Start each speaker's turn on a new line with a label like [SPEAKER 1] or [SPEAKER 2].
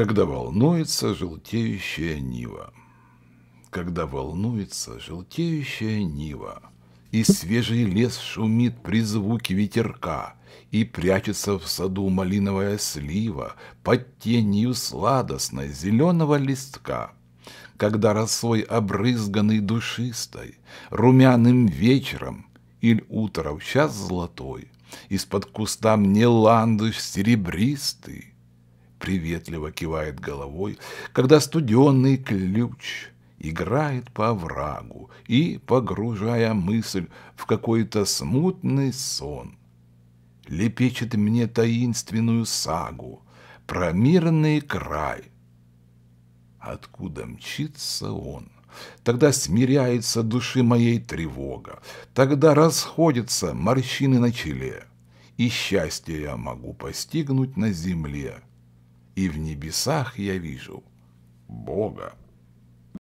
[SPEAKER 1] Когда волнуется желтеющая нива, Когда волнуется желтеющая нива, И свежий лес шумит при звуке ветерка, И прячется в саду малиновая слива Под тенью сладостной зеленого листка, Когда росой обрызганный душистой, Румяным вечером или утром час золотой, Из-под куста мне ландыш серебристый, приветливо кивает головой, когда студенный ключ играет по врагу и, погружая мысль в какой-то смутный сон, лепечет мне таинственную сагу про мирный край. Откуда мчится он? Тогда смиряется души моей тревога, тогда расходятся морщины на челе, и счастье я могу постигнуть на земле — и в небесах я вижу Бога.